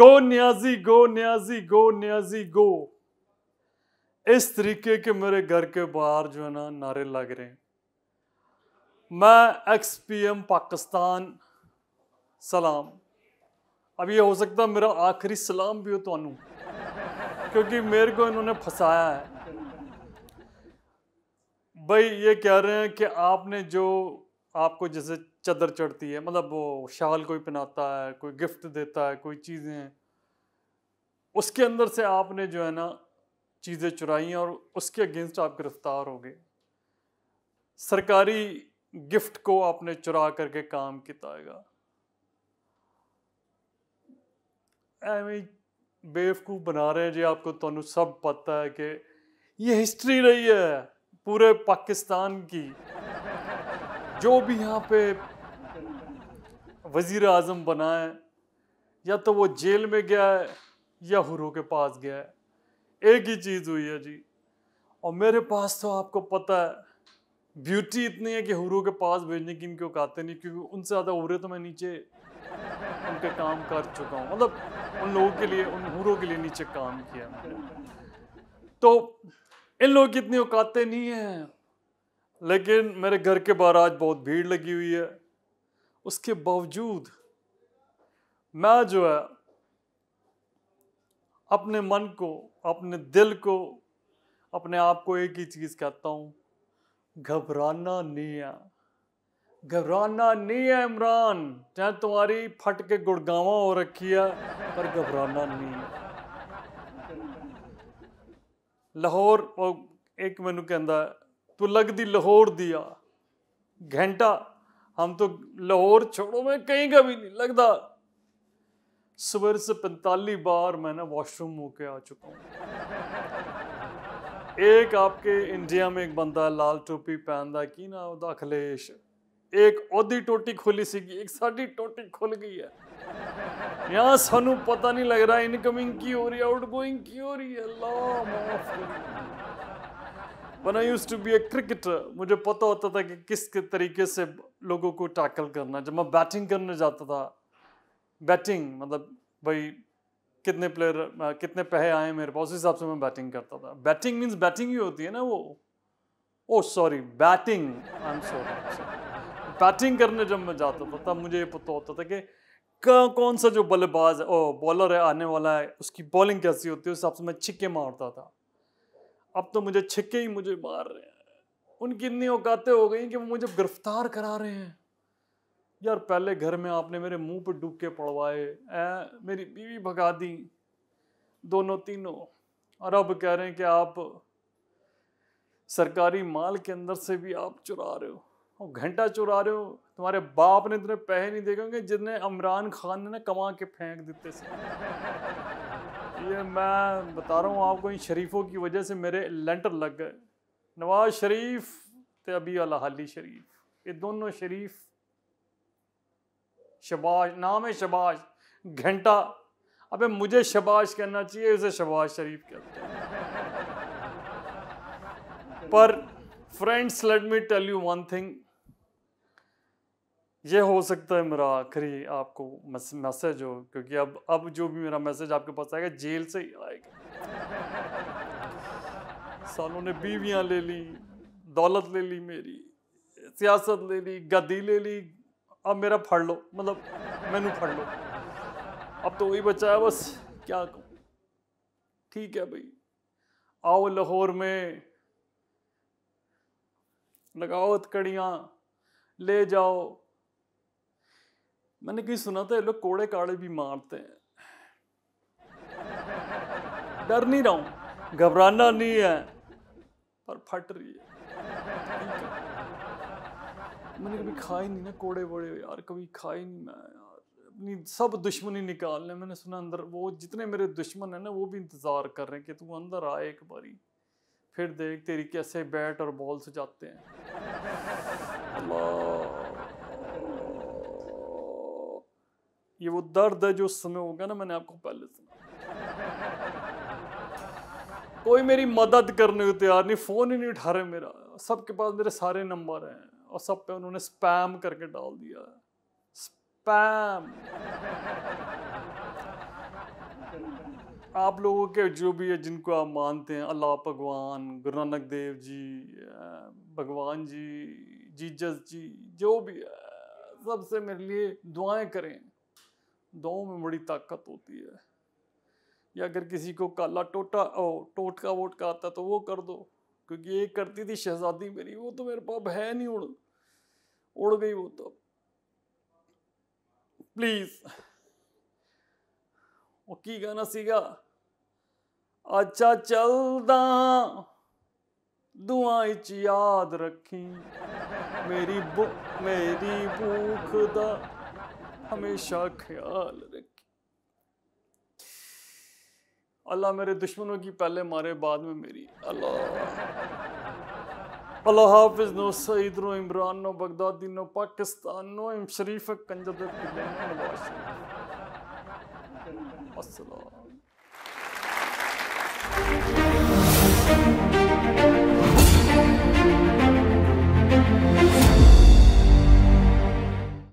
गो न्याजी गो न्याजी गो न्याजी गो इस तरीके के मेरे घर के बाहर जो है ना नारे लग रहे हैं मैं एक्स पी एम पाकिस्तान सलाम अब ये हो सकता मेरा आखिरी सलाम भी हो तो क्योंकि मेरे को इन्होंने फंसाया है भाई ये कह रहे हैं कि आपने जो आपको जैसे चदर चढ़ती है मतलब वो शाल कोई पहनाता है कोई गिफ्ट देता है कोई चीज़ें उसके अंदर से आपने जो है ना चीज़ें चुराई और उसके अगेंस्ट आप गिरफ्तार हो गए सरकारी गिफ्ट को आपने चुरा करके काम किताएगा बेवकूफ बना रहे हैं जी आपको तो सब पता है कि ये हिस्ट्री रही है पूरे पाकिस्तान की जो भी यहाँ पे वज़ी अजम बना है या तो वो जेल में गया है या हुरों के पास गया है एक ही चीज़ हुई है जी और मेरे पास तो आपको पता है ब्यूटी इतनी है कि हुरों के पास भेजने की इनके औकाते नहीं क्योंकि उनसे ज़्यादा हुरे तो मैं नीचे उनके काम कर चुका हूँ मतलब उन लोगों के लिए उन हुरों के लिए नीचे काम किया तो इन लोगों की इतनी औकातें नहीं हैं लेकिन मेरे घर के बाहर आज बहुत भीड़ लगी हुई है उसके बावजूद मैं जो है अपने मन को अपने दिल को अपने आप को एक ही चीज़ कहता हूँ घबराना नहीं है घबराना नहीं है इमरान चाहे तुम्हारी फट के गुड़गावा हो रखी है पर घबराना नहीं है लाहौर एक मैनू कहता तो लगदी लाहौर दिया घंटा हम तो लाहौर छोड़ो में कहीं का भी नहीं लगता सवेर से पैंतालीस बार मैंने वॉशरूम होके आ चुका हूँ एक आपके इंडिया में एक बंदा लाल टोपी पहनता की ना ओदा अखिलेश एक ओदी टोटी खुली सी एक साड़ी टोटी खुल गई है यहाँ सानू पता नहीं लग रहा इनकमिंग की हो रही है आउटगोइंग की हो रही है अल्लाह माफ one I use to be a cricketer मुझे पता होता था कि किस के तरीके से लोगों को टैकल करना जब मैं बैटिंग करने जाता था बैटिंग मतलब भाई कितने प्लेयर कितने पहे आए मेरे पास उस हिसाब से मैं बैटिंग करता था बैटिंग मीन्स बैटिंग ही होती है ना वो oh sorry batting I am sorry batting करने जब मैं जाता था तब मुझे ये पता होता था कि कौन सा जो बल्लेबाज ओ बॉलर है आने वाला है उसकी बॉलिंग कैसी होती है उस हिसाब से मैं छिक्के मारता था अब तो मुझे छिक्के ही मुझे मार रहे हैं उनकी इतनी औकातें हो गई कि वो मुझे गिरफ्तार करा रहे हैं यार पहले घर में आपने मेरे मुंह पर डूब के पड़वाए ऐ मेरी बीवी भगा दी दोनों तीनों और अब कह रहे हैं कि आप सरकारी माल के अंदर से भी आप चुरा रहे हो और घंटा चुरा रहे हो तुम्हारे बाप ने इतने पैसे नहीं देखे होंगे जितने इमरान खान ने कमा के फेंक देते ये मैं बता रहा हूँ आपको इन शरीफों की वजह से मेरे लेंटर लग गए नवाज शरीफ तो अभी हाली शरीफ ये दोनों शरीफ शबाज नाम है शबाज घंटा अबे मुझे शबाज कहना चाहिए उसे शबाज शरीफ कहते हैं पर friends let me tell you one thing ये हो सकता है मेरा आखिरी आपको मैसेज हो क्योंकि अब अब जो भी मेरा मैसेज आपके पास आएगा जेल से ही आएगा सालों ने बीवियाँ ले ली दौलत ले ली मेरी सियासत ले ली गद्दी ले ली अब मेरा फड़ लो मतलब मैनू फड़ लो अब तो वही बचा है बस क्या कहूँ ठीक है भाई आओ लाहौर में लगाओ हथकड़ियाँ ले जाओ मैंने कहीं सुना था ये लोग कोड़े काड़े भी मारते हैं डर नहीं रहा हूं घबराना नहीं है पर फट रही है मैंने कभी खाए नहीं ना कोड़े वोड़े यार कभी खाए नहीं मैं यार अपनी सब दुश्मनी निकाल लें मैंने सुना अंदर वो जितने मेरे दुश्मन है ना वो भी इंतज़ार कर रहे हैं कि तू अंदर आए एक बारी फिर देख तेरी कैसे बैट और बॉल से जाते हैं अल्लाह ये वो दर्द है जो उस समय होगा ना मैंने आपको पहले सुना कोई मेरी मदद करने को तैयार नहीं फ़ोन ही नहीं उठा रहे मेरा सबके पास मेरे सारे नंबर हैं और सब पे उन्होंने स्पैम करके डाल दिया स्पैम आप लोगों के जो भी है जिनको आप मानते हैं अल्लाह भगवान गुरु नानक देव जी भगवान जी जीजस जी जो भी है सबसे मेरे लिए दुआएं करें दो में बड़ी ताकत होती है या अगर किसी को काला टोटा ओ, टोटका वोटका आता तो वो कर दो क्योंकि ये करती थी शहजादी मेरी वो तो मेरे पास है नहीं उड़ उड़ गई वो तो प्लीज ਉਹ ਕੀ ਗਾਣਾ ਸੀਗਾ ਅੱਛਾ ਚੱਲਦਾ ਦੁਆ ਵਿੱਚ ਯਾਦ ਰੱਖੀ ਮੇਰੀ ਮੇਰੀ ਭੂਖ ਦਾ हमेशा ख्याल रखी अल्लाह मेरे दुश्मनों की पहले मारे बाद में मेरी अल्लाह अल्लाह हाफिज no Saeed no Imran no Baghdadi no Pakistan no इम शरीफ कंजद